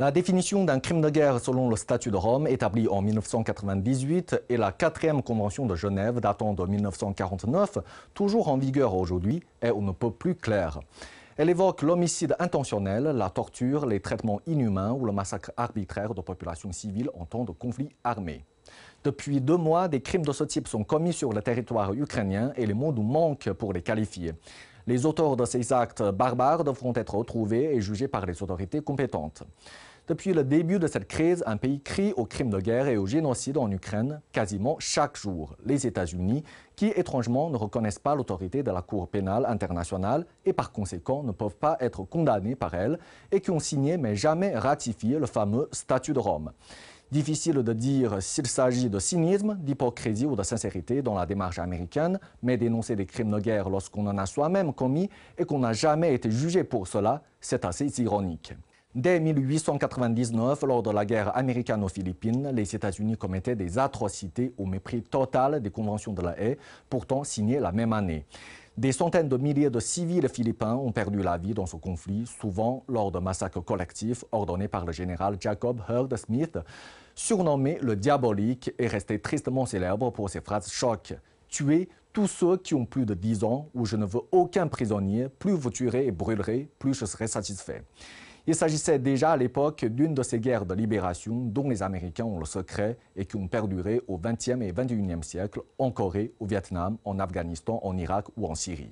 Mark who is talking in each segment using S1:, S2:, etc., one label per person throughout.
S1: La définition d'un crime de guerre selon le statut de Rome établi en 1998 et la quatrième convention de Genève datant de 1949, toujours en vigueur aujourd'hui, est on ne peut plus claire. Elle évoque l'homicide intentionnel, la torture, les traitements inhumains ou le massacre arbitraire de populations civiles en temps de conflit armé. Depuis deux mois, des crimes de ce type sont commis sur le territoire ukrainien et les mots nous manquent pour les qualifier. Les auteurs de ces actes barbares devront être retrouvés et jugés par les autorités compétentes. Depuis le début de cette crise, un pays crie au crimes de guerre et au génocide en Ukraine quasiment chaque jour. Les États-Unis, qui étrangement ne reconnaissent pas l'autorité de la Cour pénale internationale et par conséquent ne peuvent pas être condamnés par elle, et qui ont signé mais jamais ratifié le fameux Statut de Rome. Difficile de dire s'il s'agit de cynisme, d'hypocrisie ou de sincérité dans la démarche américaine, mais dénoncer des crimes de guerre lorsqu'on en a soi-même commis et qu'on n'a jamais été jugé pour cela, c'est assez ironique. Dès 1899, lors de la guerre américano-philippine, les États-Unis commettaient des atrocités au mépris total des conventions de la haie, pourtant signées la même année. Des centaines de milliers de civils philippins ont perdu la vie dans ce conflit, souvent lors de massacres collectifs ordonnés par le général Jacob Hurd Smith, surnommé le diabolique et resté tristement célèbre pour ses phrases choc. Tuez tous ceux qui ont plus de 10 ans, ou je ne veux aucun prisonnier, plus vous tuerez et brûlerez, plus je serai satisfait. Il s'agissait déjà à l'époque d'une de ces guerres de libération dont les Américains ont le secret et qui ont perduré au XXe et XXIe siècle en Corée, au Vietnam, en Afghanistan, en Irak ou en Syrie.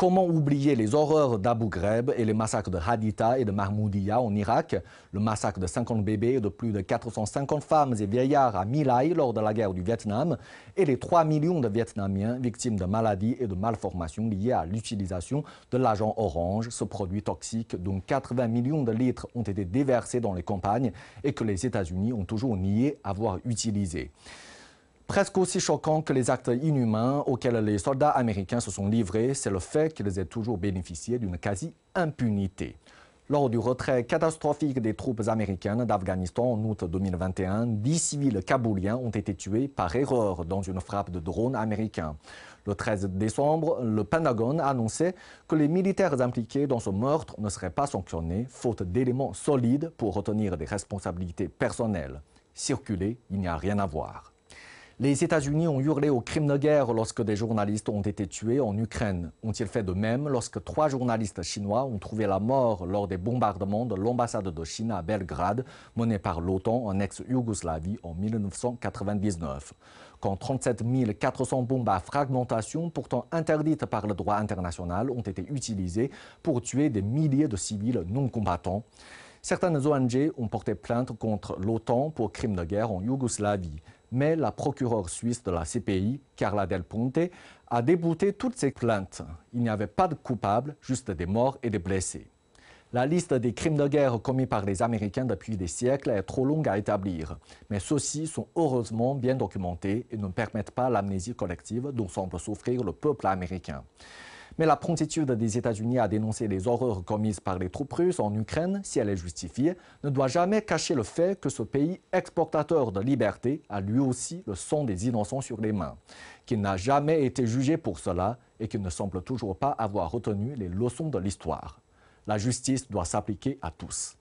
S1: Comment oublier les horreurs d'Abu Ghraib et les massacres de Haditha et de Mahmoudia en Irak Le massacre de 50 bébés et de plus de 450 femmes et vieillards à My lors de la guerre du Vietnam et les 3 millions de Vietnamiens victimes de maladies et de malformations liées à l'utilisation de l'agent orange, ce produit toxique dont 80 millions de litres ont été déversés dans les campagnes et que les États-Unis ont toujours nié avoir utilisé. Presque aussi choquant que les actes inhumains auxquels les soldats américains se sont livrés, c'est le fait qu'ils aient toujours bénéficié d'une quasi-impunité. Lors du retrait catastrophique des troupes américaines d'Afghanistan en août 2021, dix civils kabouliens ont été tués par erreur dans une frappe de drone américain. Le 13 décembre, le Pentagone annonçait que les militaires impliqués dans ce meurtre ne seraient pas sanctionnés, faute d'éléments solides pour retenir des responsabilités personnelles. Circuler, il n'y a rien à voir. Les États-Unis ont hurlé au crime de guerre lorsque des journalistes ont été tués en Ukraine. Ont-ils fait de même lorsque trois journalistes chinois ont trouvé la mort lors des bombardements de l'ambassade de Chine à Belgrade, menée par l'OTAN en ex-Yougoslavie en 1999 Quand 37 400 bombes à fragmentation, pourtant interdites par le droit international, ont été utilisées pour tuer des milliers de civils non combattants, certaines ONG ont porté plainte contre l'OTAN pour crime de guerre en Yougoslavie mais la procureure suisse de la CPI, Carla Del Ponte, a débouté toutes ces plaintes. Il n'y avait pas de coupables, juste des morts et des blessés. La liste des crimes de guerre commis par les Américains depuis des siècles est trop longue à établir, mais ceux-ci sont heureusement bien documentés et ne permettent pas l'amnésie collective dont semble souffrir le peuple américain. Mais la promptitude des États-Unis à dénoncer les horreurs commises par les troupes russes en Ukraine, si elle est justifiée, ne doit jamais cacher le fait que ce pays exportateur de liberté a lui aussi le sang des innocents sur les mains, qu'il n'a jamais été jugé pour cela et qu'il ne semble toujours pas avoir retenu les leçons de l'histoire. La justice doit s'appliquer à tous.